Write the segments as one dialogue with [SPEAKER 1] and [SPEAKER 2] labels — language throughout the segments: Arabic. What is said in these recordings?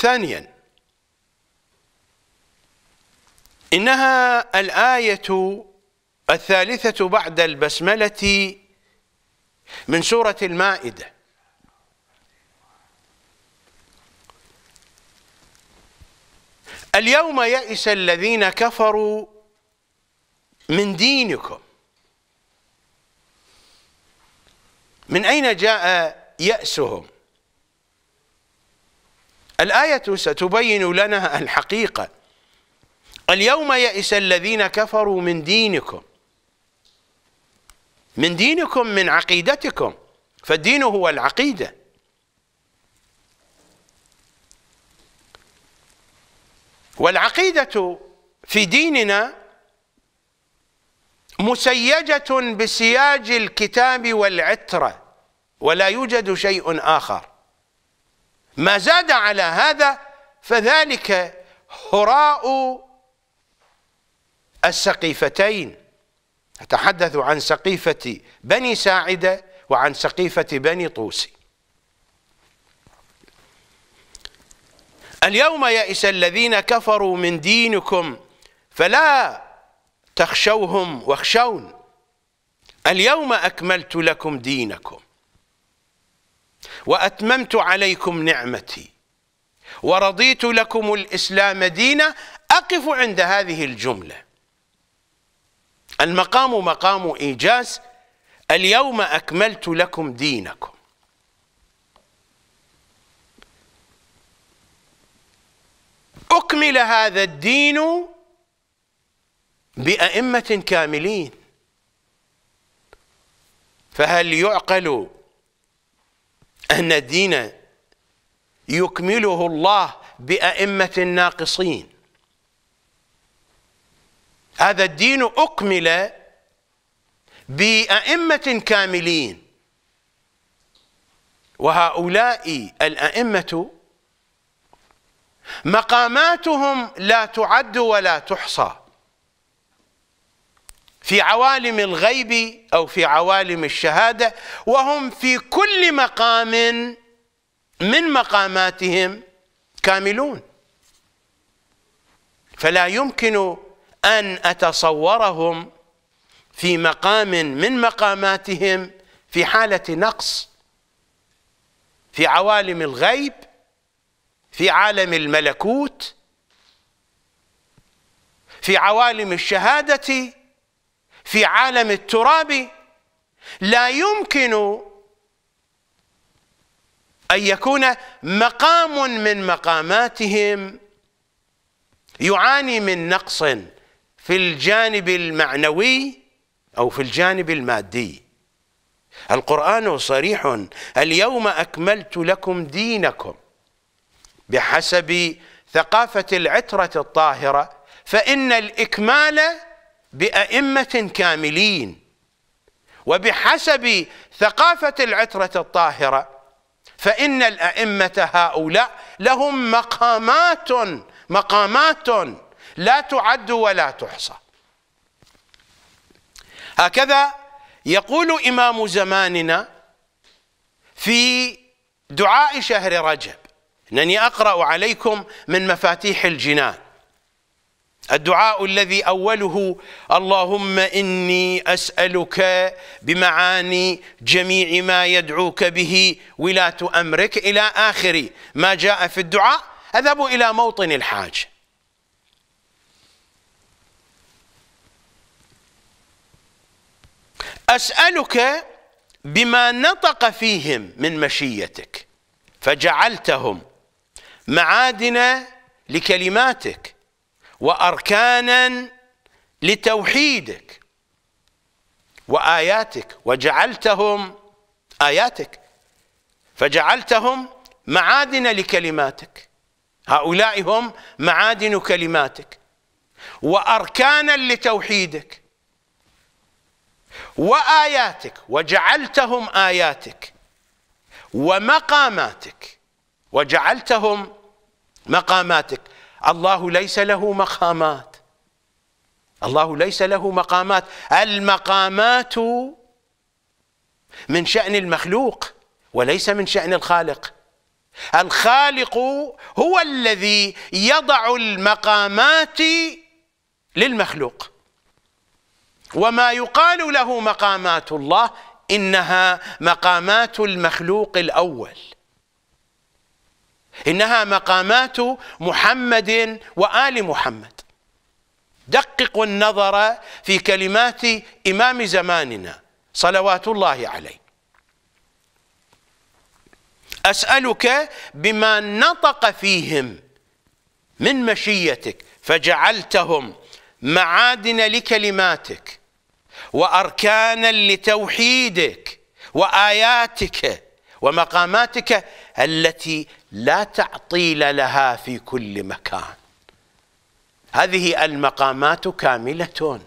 [SPEAKER 1] ثانيا إنها الآية الثالثة بعد البسملة من سورة المائدة اليوم يئس الذين كفروا من دينكم من أين جاء يأسهم الآية ستبين لنا الحقيقة اليوم يئس الذين كفروا من دينكم من دينكم من عقيدتكم فالدين هو العقيدة والعقيدة في ديننا مسيجة بسياج الكتاب والعترة ولا يوجد شيء آخر ما زاد على هذا فذلك هراء السقيفتين أتحدث عن سقيفة بني ساعدة وعن سقيفة بني طوسي اليوم يئس الذين كفروا من دينكم فلا تخشوهم واخشون اليوم أكملت لكم دينكم وأتممت عليكم نعمتي ورضيت لكم الإسلام دينا أقف عند هذه الجملة المقام مقام إيجاز اليوم أكملت لكم دينكم أكمل هذا الدين بأئمة كاملين فهل يعقل أن الدين يكمله الله بأئمة ناقصين هذا الدين أكمل بأئمة كاملين وهؤلاء الأئمة مقاماتهم لا تعد ولا تحصى في عوالم الغيب أو في عوالم الشهادة وهم في كل مقام من مقاماتهم كاملون فلا يمكن أن أتصورهم في مقام من مقاماتهم في حالة نقص في عوالم الغيب في عالم الملكوت في عوالم الشهاده في عالم التراب لا يمكن أن يكون مقام من مقاماتهم يعاني من نقص في الجانب المعنوي أو في الجانب المادي القرآن صريح اليوم أكملت لكم دينكم بحسب ثقافة العترة الطاهرة فإن الإكمال بأئمة كاملين وبحسب ثقافة العترة الطاهرة فإن الأئمة هؤلاء لهم مقامات مقامات لا تعد ولا تحصى هكذا يقول إمام زماننا في دعاء شهر رجب انني اقرا عليكم من مفاتيح الجنان الدعاء الذي أوله اللهم إني أسألك بمعاني جميع ما يدعوك به ولاة أمرك إلى آخر ما جاء في الدعاء أذهب إلى موطن الحاج أسألك بما نطق فيهم من مشيتك فجعلتهم معادن لكلماتك واركانا لتوحيدك واياتك وجعلتهم اياتك فجعلتهم معادن لكلماتك هؤلاء هم معادن كلماتك واركانا لتوحيدك واياتك وجعلتهم اياتك ومقاماتك وجعلتهم مقاماتك الله ليس له مقامات الله ليس له مقامات المقامات من شأن المخلوق وليس من شأن الخالق الخالق هو الذي يضع المقامات للمخلوق وما يقال له مقامات الله إنها مقامات المخلوق الأول إنها مقامات محمد وآل محمد دققوا النظر في كلمات إمام زماننا صلوات الله عليه أسألك بما نطق فيهم من مشيتك فجعلتهم معادن لكلماتك وأركانا لتوحيدك وآياتك ومقاماتك التي لا تعطيل لها في كل مكان هذه المقامات كاملة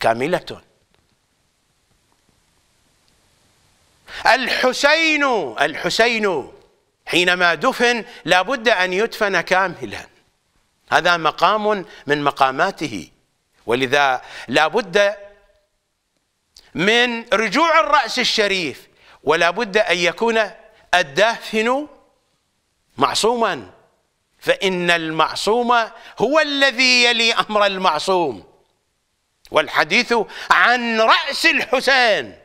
[SPEAKER 1] كاملة الحسين الحسين حينما دفن لابد أن يدفن كاملا هذا مقام من مقاماته ولذا لابد من رجوع الرأس الشريف ولا بد أن يكون الدافن معصوما فإن المعصوم هو الذي يلي أمر المعصوم والحديث عن رأس الحسين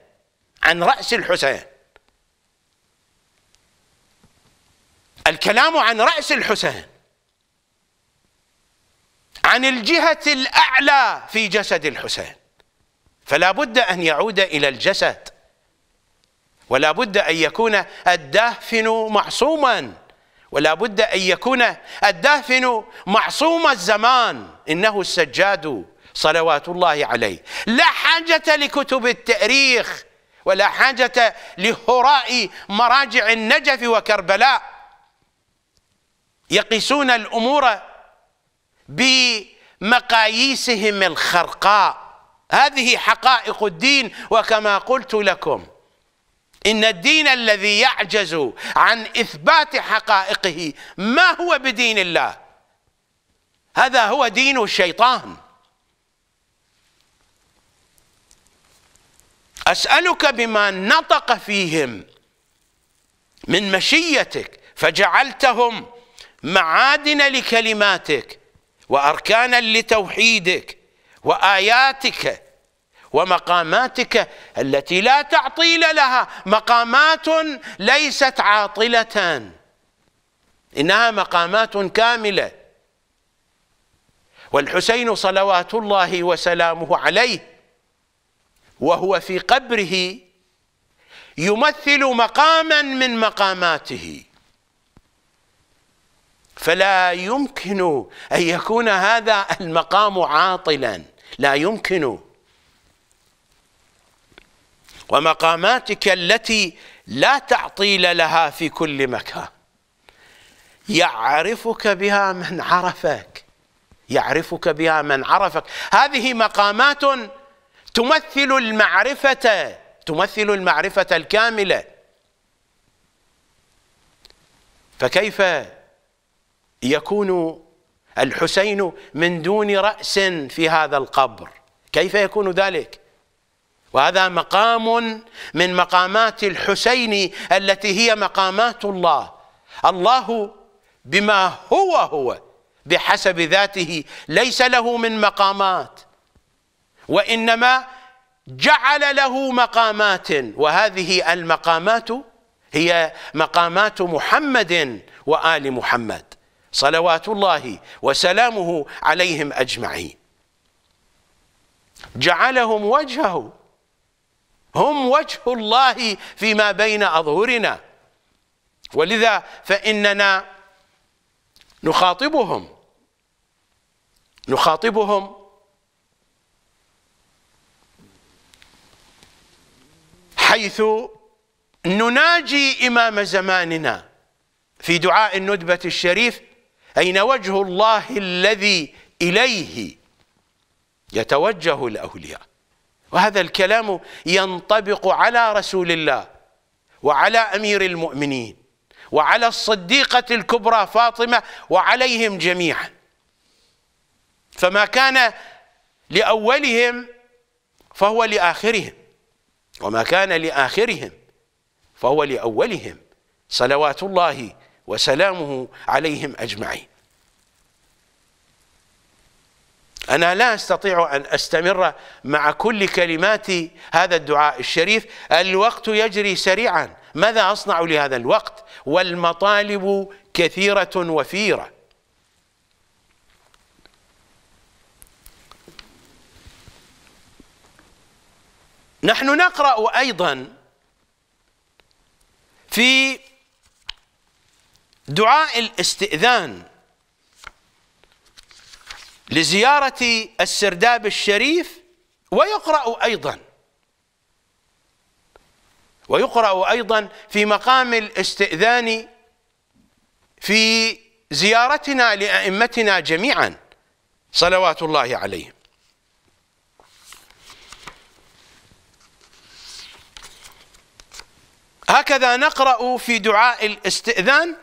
[SPEAKER 1] عن رأس الحسين الكلام عن رأس الحسين عن الجهة الأعلى في جسد الحسين فلا بد أن يعود إلى الجسد ولا بد أن يكون الدافن معصوماً ولا بد أن يكون الدافن معصوم الزمان إنه السجاد صلوات الله عليه لا حاجة لكتب التاريخ ولا حاجة لهراء مراجع النجف وكربلاء يقيسون الأمور بمقاييسهم الخرقاء هذه حقائق الدين وكما قلت لكم إن الدين الذي يعجز عن إثبات حقائقه ما هو بدين الله هذا هو دين الشيطان أسألك بما نطق فيهم من مشيتك فجعلتهم معادن لكلماتك وأركانا لتوحيدك وآياتك ومقاماتك التي لا تعطيل لها مقامات ليست عاطلة إنها مقامات كاملة والحسين صلوات الله وسلامه عليه وهو في قبره يمثل مقاما من مقاماته فلا يمكن أن يكون هذا المقام عاطلا لا يمكن ومقاماتك التي لا تعطيل لها في كل مكان يعرفك بها من عرفك يعرفك بها من عرفك هذه مقامات تمثل المعرفة تمثل المعرفة الكاملة فكيف يكون الحسين من دون رأس في هذا القبر كيف يكون ذلك وهذا مقام من مقامات الحسين التي هي مقامات الله الله بما هو هو بحسب ذاته ليس له من مقامات وإنما جعل له مقامات وهذه المقامات هي مقامات محمد وآل محمد صلوات الله وسلامه عليهم أجمعين جعلهم وجهه هم وجه الله فيما بين أظهرنا ولذا فإننا نخاطبهم نخاطبهم حيث نناجي إمام زماننا في دعاء الندبة الشريف أين وجه الله الذي إليه يتوجه الأولياء وهذا الكلام ينطبق على رسول الله وعلى أمير المؤمنين وعلى الصديقة الكبرى فاطمة وعليهم جميعا فما كان لأولهم فهو لآخرهم وما كان لآخرهم فهو لأولهم صلوات الله وسلامه عليهم أجمعين أنا لا أستطيع أن أستمر مع كل كلمات هذا الدعاء الشريف الوقت يجري سريعا ماذا أصنع لهذا الوقت والمطالب كثيرة وفيرة نحن نقرأ أيضا في دعاء الاستئذان لزيارة السرداب الشريف ويقرأ أيضا ويقرأ أيضا في مقام الاستئذان في زيارتنا لأئمتنا جميعا صلوات الله عليهم هكذا نقرأ في دعاء الاستئذان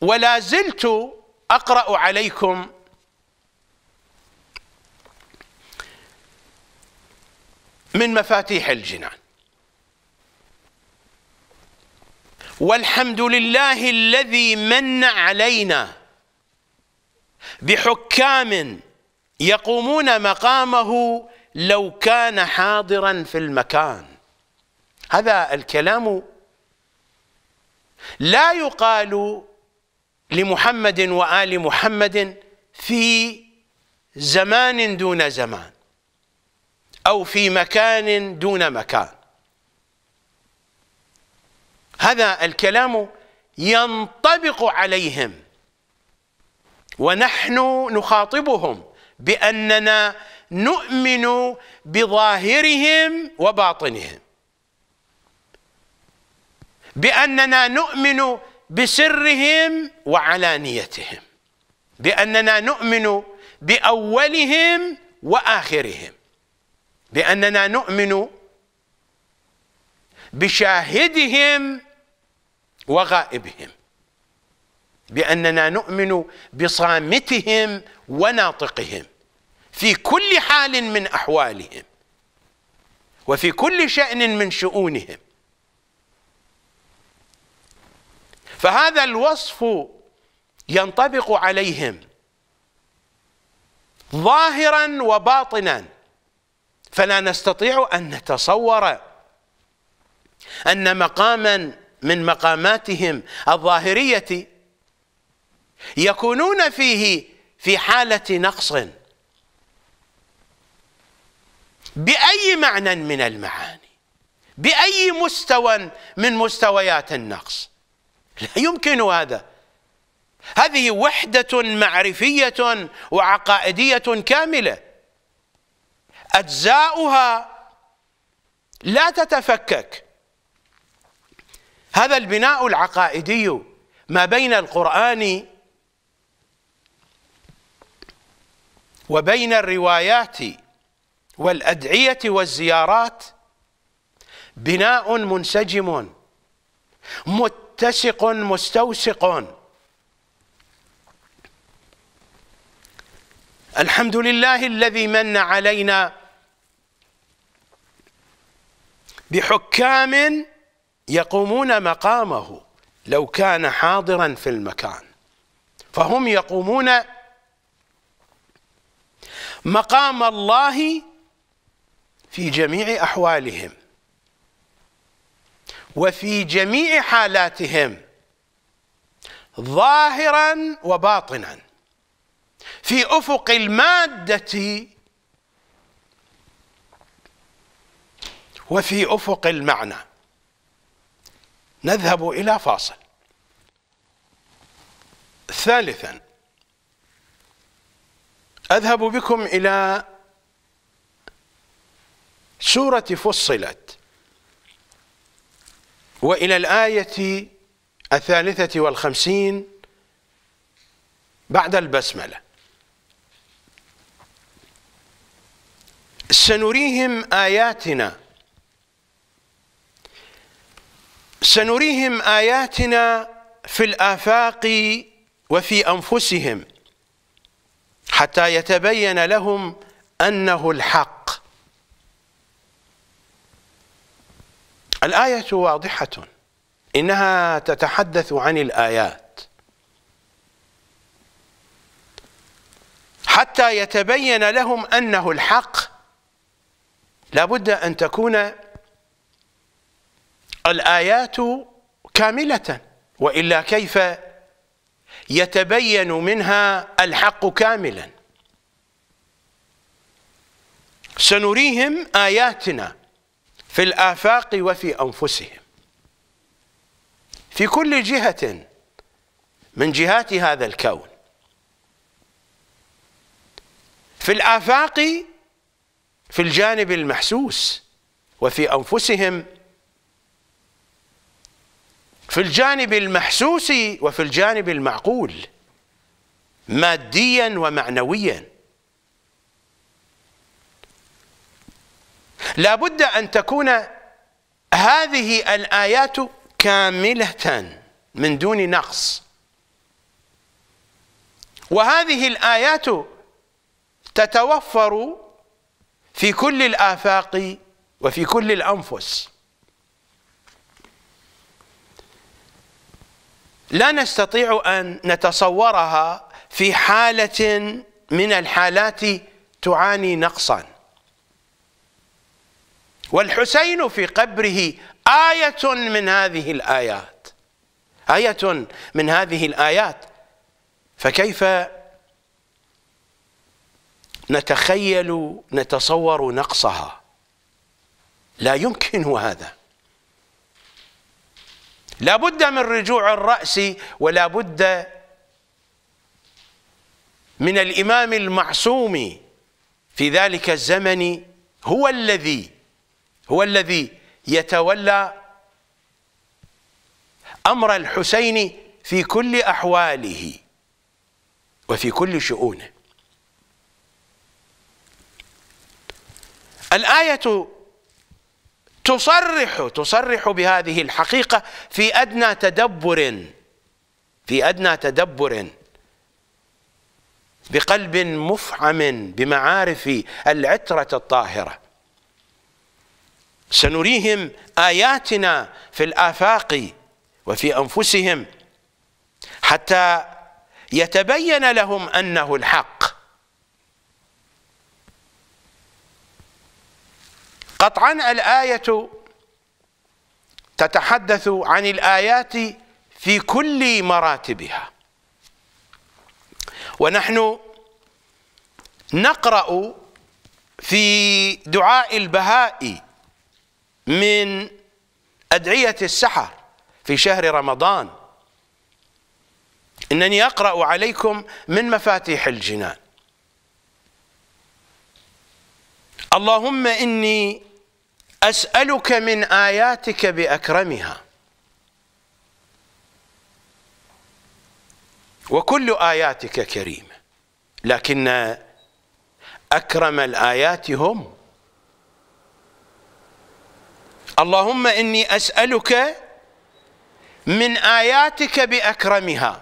[SPEAKER 1] ولا زلت أقرأ عليكم من مفاتيح الجنان والحمد لله الذي من علينا بحكام يقومون مقامه لو كان حاضرا في المكان هذا الكلام لا يقال لمحمد وآل محمد في زمان دون زمان أو في مكان دون مكان هذا الكلام ينطبق عليهم ونحن نخاطبهم بأننا نؤمن بظاهرهم وباطنهم بأننا نؤمن بسرهم وعلانيتهم بأننا نؤمن بأولهم وآخرهم بأننا نؤمن بشاهدهم وغائبهم بأننا نؤمن بصامتهم وناطقهم في كل حال من أحوالهم وفي كل شأن من شؤونهم فهذا الوصف ينطبق عليهم ظاهرا وباطنا فلا نستطيع أن نتصور أن مقاما من مقاماتهم الظاهرية يكونون فيه في حالة نقص بأي معنى من المعاني بأي مستوى من مستويات النقص لا يمكن هذا هذه وحدة معرفية وعقائدية كاملة أجزاؤها لا تتفكك هذا البناء العقائدي ما بين القرآن وبين الروايات والأدعية والزيارات بناء منسجم متسق مستوسق الحمد لله الذي من علينا بحكام يقومون مقامه لو كان حاضرا في المكان فهم يقومون مقام الله في جميع أحوالهم وفي جميع حالاتهم ظاهرا وباطنا في أفق المادة وفي افق المعنى نذهب الى فاصل ثالثا اذهب بكم الى سوره فصلت والى الايه الثالثه والخمسين بعد البسمله سنريهم اياتنا سنريهم آياتنا في الآفاق وفي أنفسهم حتى يتبين لهم أنه الحق الآية واضحة إنها تتحدث عن الآيات حتى يتبين لهم أنه الحق لابد أن تكون الآيات كاملة وإلا كيف يتبين منها الحق كاملا سنريهم آياتنا في الآفاق وفي أنفسهم في كل جهة من جهات هذا الكون في الآفاق في الجانب المحسوس وفي أنفسهم في الجانب المحسوس وفي الجانب المعقول ماديا ومعنويا لا بد أن تكون هذه الآيات كاملة من دون نقص وهذه الآيات تتوفر في كل الآفاق وفي كل الأنفس لا نستطيع أن نتصورها في حالة من الحالات تعاني نقصا والحسين في قبره آية من هذه الآيات آية من هذه الآيات فكيف نتخيل نتصور نقصها لا يمكن هذا لا بد من رجوع الرأس ولا بد من الإمام المعصوم في ذلك الزمن هو الذي هو الذي يتولى أمر الحسين في كل أحواله وفي كل شؤونه الآية تصرح تصرح بهذه الحقيقة في أدنى تدبر في أدنى تدبر بقلب مفعم بمعارف العترة الطاهرة سنريهم آياتنا في الآفاق وفي أنفسهم حتى يتبين لهم أنه الحق قطعا الآية تتحدث عن الآيات في كل مراتبها ونحن نقرأ في دعاء البهاء من أدعية السحر في شهر رمضان إنني أقرأ عليكم من مفاتيح الجنان اللهم إني أسألك من آياتك بأكرمها وكل آياتك كريمة لكن أكرم الآيات هم اللهم إني أسألك من آياتك بأكرمها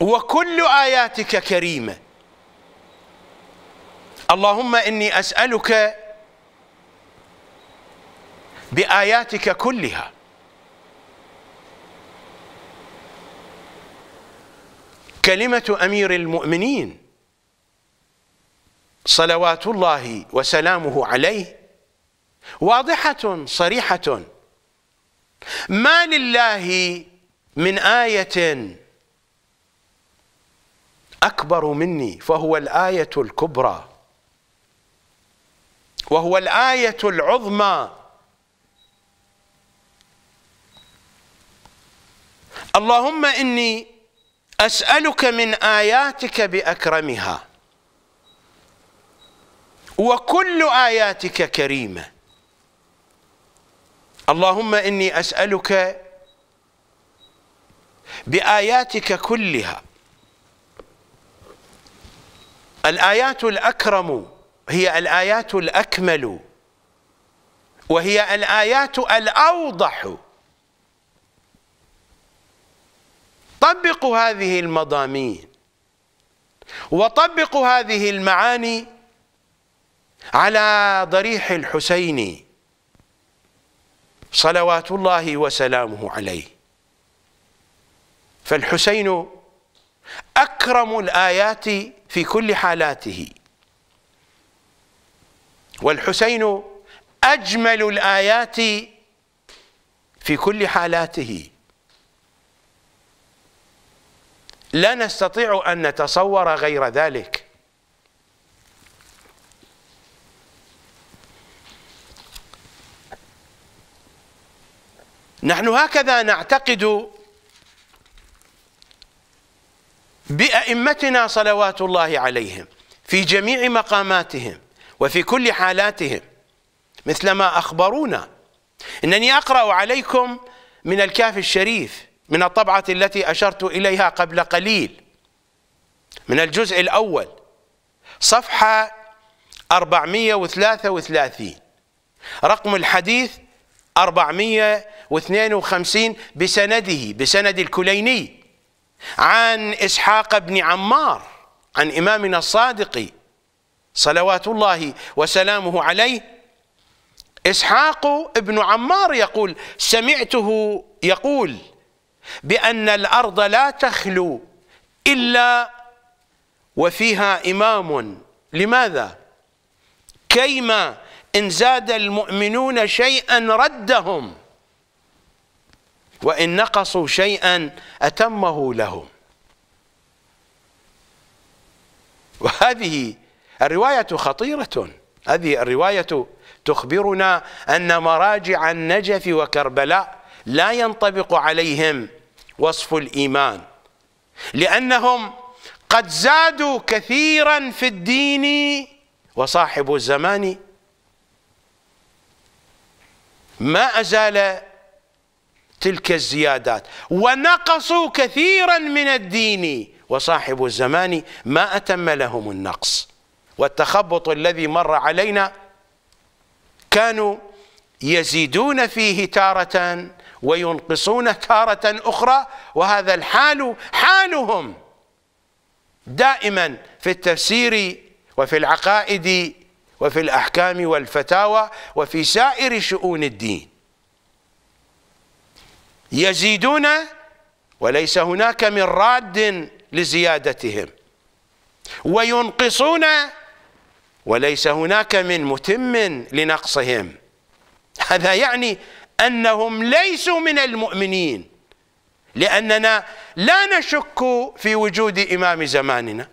[SPEAKER 1] وكل آياتك كريمة اللهم إني أسألك بآياتك كلها كلمة أمير المؤمنين صلوات الله وسلامه عليه واضحة صريحة ما لله من آية أكبر مني فهو الآية الكبرى وهو الآية العظمى اللهم إني أسألك من آياتك بأكرمها وكل آياتك كريمة اللهم إني أسألك بآياتك كلها الآيات الأكرم هي الآيات الأكمل وهي الآيات الأوضح طبقوا هذه المضامين وطبقوا هذه المعاني على ضريح الحسين صلوات الله وسلامه عليه فالحسين أكرم الآيات في كل حالاته والحسين أجمل الآيات في كل حالاته لا نستطيع أن نتصور غير ذلك نحن هكذا نعتقد بأئمتنا صلوات الله عليهم في جميع مقاماتهم وفي كل حالاتهم مثلما أخبرونا إنني أقرأ عليكم من الكاف الشريف من الطبعة التي أشرت إليها قبل قليل من الجزء الأول صفحة 433 رقم الحديث 452 بسنده بسند الكليني عن إسحاق بن عمار عن إمامنا الصادقي صلوات الله وسلامه عليه إسحاق ابن عمار يقول سمعته يقول بأن الأرض لا تخلو إلا وفيها إمام لماذا؟ كيما إن زاد المؤمنون شيئا ردهم وإن نقصوا شيئا أتمه لهم وهذه الرواية خطيرة هذه الرواية تخبرنا أن مراجع النجف وكربلاء لا ينطبق عليهم وصف الإيمان لأنهم قد زادوا كثيرا في الدين وصاحب الزمان ما أزال تلك الزيادات ونقصوا كثيرا من الدين وصاحب الزمان ما أتم لهم النقص والتخبط الذي مر علينا كانوا يزيدون فيه تارة وينقصون تارة أخرى وهذا الحال حالهم دائما في التفسير وفي العقائد وفي الأحكام والفتاوى وفي سائر شؤون الدين يزيدون وليس هناك من راد لزيادتهم وينقصون وليس هناك من متم لنقصهم هذا يعني أنهم ليسوا من المؤمنين لأننا لا نشك في وجود إمام زماننا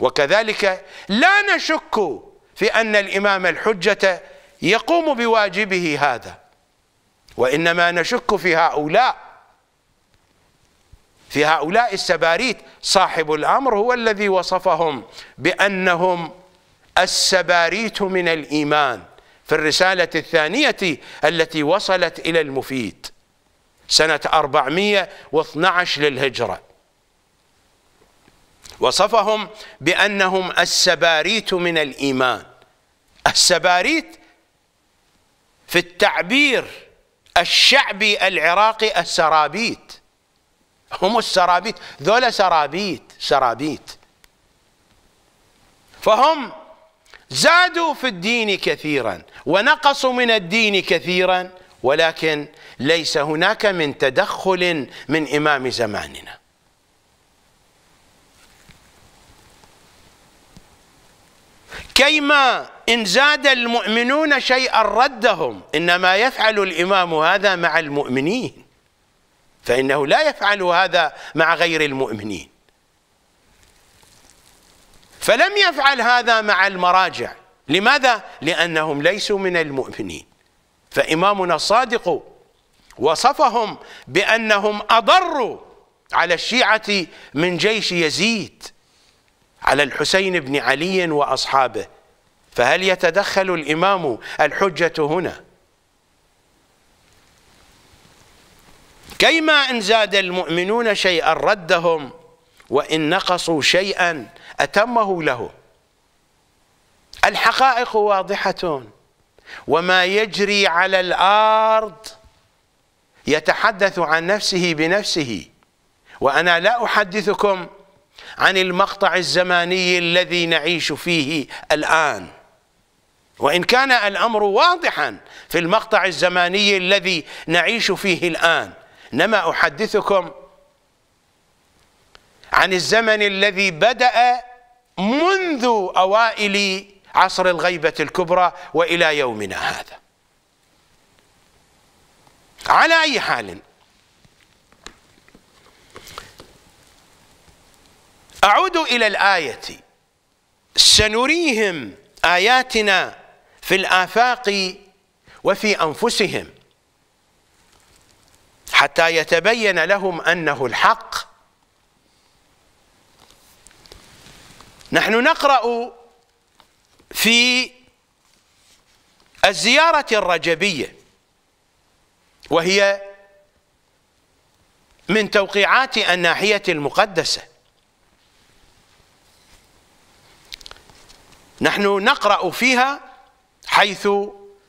[SPEAKER 1] وكذلك لا نشك في أن الإمام الحجة يقوم بواجبه هذا وإنما نشك في هؤلاء في هؤلاء السباريت صاحب الأمر هو الذي وصفهم بأنهم السباريت من الإيمان في الرسالة الثانية التي وصلت إلى المفيد سنة 412 للهجرة وصفهم بأنهم السباريت من الإيمان السباريت في التعبير الشعبي العراقي السرابيت هم السرابيت ذولا سرابيت سرابيت فهم زادوا في الدين كثيرا ونقصوا من الدين كثيرا ولكن ليس هناك من تدخل من إمام زماننا كيما إن زاد المؤمنون شيئا ردهم إنما يفعل الإمام هذا مع المؤمنين فإنه لا يفعل هذا مع غير المؤمنين فلم يفعل هذا مع المراجع لماذا؟ لأنهم ليسوا من المؤمنين فإمامنا الصادق وصفهم بأنهم أضروا على الشيعة من جيش يزيد على الحسين بن علي وأصحابه فهل يتدخل الإمام الحجة هنا؟ كيما إن زاد المؤمنون شيئا ردهم وإن نقصوا شيئا أتمه له الحقائق واضحة وما يجري على الأرض يتحدث عن نفسه بنفسه وأنا لا أحدثكم عن المقطع الزماني الذي نعيش فيه الآن وإن كان الأمر واضحا في المقطع الزماني الذي نعيش فيه الآن نما أحدثكم عن الزمن الذي بدأ منذ أوائل عصر الغيبة الكبرى وإلى يومنا هذا على أي حال أعود إلى الآية سنريهم آياتنا في الآفاق وفي أنفسهم حتى يتبين لهم أنه الحق نحن نقرأ في الزيارة الرجبية وهي من توقيعات الناحية المقدسة نحن نقرأ فيها حيث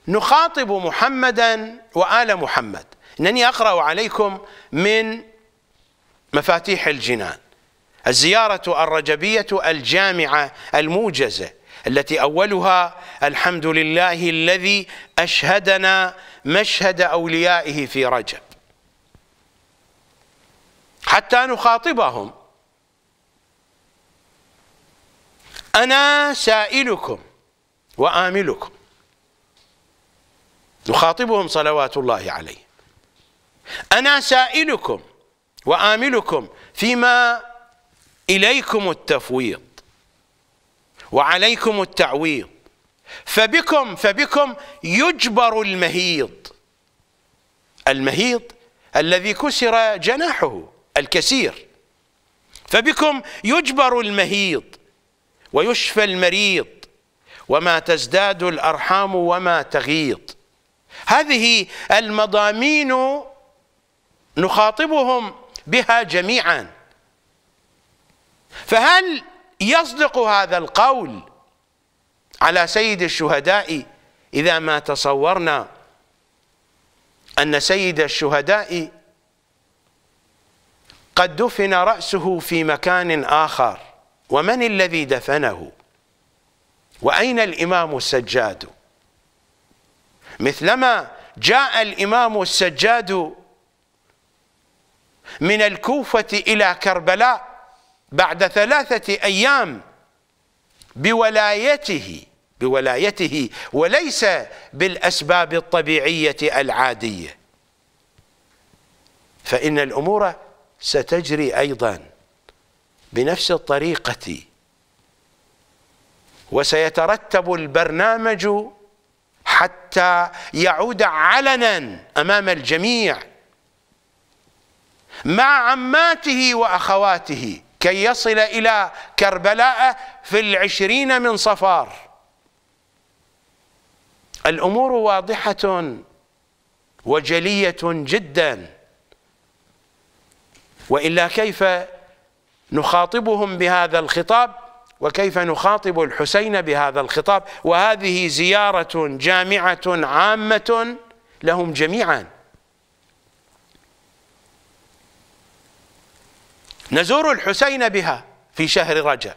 [SPEAKER 1] نخاطب محمدا وآل محمد إنني أقرأ عليكم من مفاتيح الجنان الزيارة الرجبية الجامعة الموجزة التي أولها الحمد لله الذي أشهدنا مشهد أوليائه في رجب حتى نخاطبهم أنا سائلكم وآملكم نخاطبهم صلوات الله عليه أنا سائلكم وآملكم فيما إليكم التفويض وعليكم التعويض فبكم فبكم يجبر المهيض المهيض الذي كسر جناحه الكسير فبكم يجبر المهيض ويشفى المريض وما تزداد الأرحام وما تغيض هذه المضامين نخاطبهم بها جميعاً فهل يصدق هذا القول على سيد الشهداء إذا ما تصورنا أن سيد الشهداء قد دفن رأسه في مكان آخر ومن الذي دفنه وأين الإمام السجاد مثلما جاء الإمام السجاد من الكوفة إلى كربلاء بعد ثلاثة أيام بولايته بولايته وليس بالأسباب الطبيعية العادية فإن الأمور ستجري أيضا بنفس الطريقة وسيترتب البرنامج حتى يعود علنا أمام الجميع مع عماته وأخواته كي يصل إلى كربلاء في العشرين من صفار الأمور واضحة وجلية جدا وإلا كيف نخاطبهم بهذا الخطاب وكيف نخاطب الحسين بهذا الخطاب وهذه زيارة جامعة عامة لهم جميعاً نزور الحسين بها في شهر رجب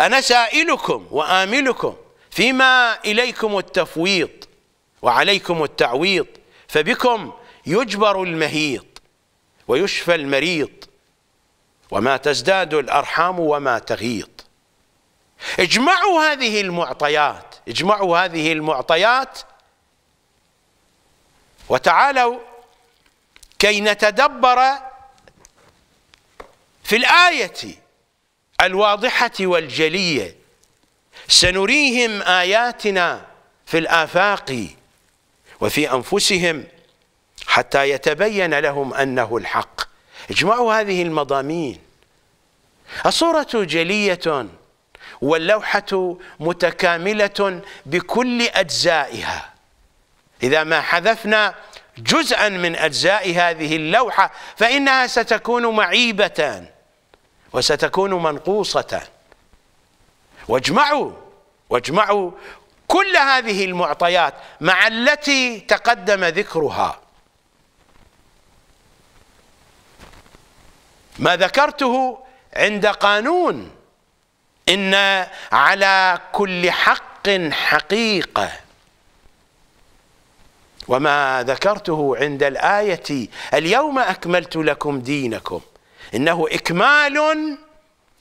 [SPEAKER 1] أنا سائلكم وآملكم فيما إليكم التفويض وعليكم التعويض فبكم يجبر المهيض ويشفى المريض وما تزداد الأرحام وما تغيض اجمعوا هذه المعطيات اجمعوا هذه المعطيات وتعالوا كي نتدبر في الآية الواضحة والجلية سنريهم آياتنا في الآفاق وفي أنفسهم حتى يتبين لهم أنه الحق اجمعوا هذه المضامين الصورة جلية واللوحة متكاملة بكل أجزائها إذا ما حذفنا جزءا من أجزاء هذه اللوحة فإنها ستكون معيبة وستكون منقوصة واجمعوا واجمعوا كل هذه المعطيات مع التي تقدم ذكرها ما ذكرته عند قانون إن على كل حق حقيقة وما ذكرته عند الآية اليوم أكملت لكم دينكم إنه إكمال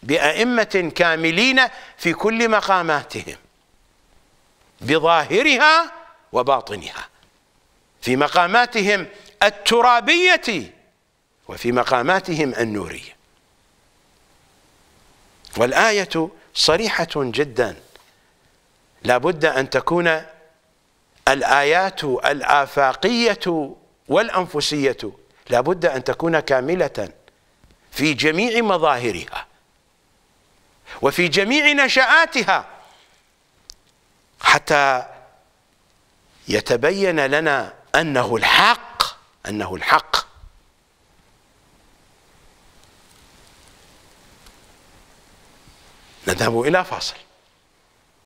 [SPEAKER 1] بأئمة كاملين في كل مقاماتهم بظاهرها وباطنها في مقاماتهم الترابية وفي مقاماتهم النورية والآية صريحة جدا لا بد أن تكون الآيات الآفاقية والأنفسية لا بد أن تكون كاملة في جميع مظاهرها وفي جميع نشآتها حتى يتبين لنا أنه الحق أنه الحق نذهب إلى فاصل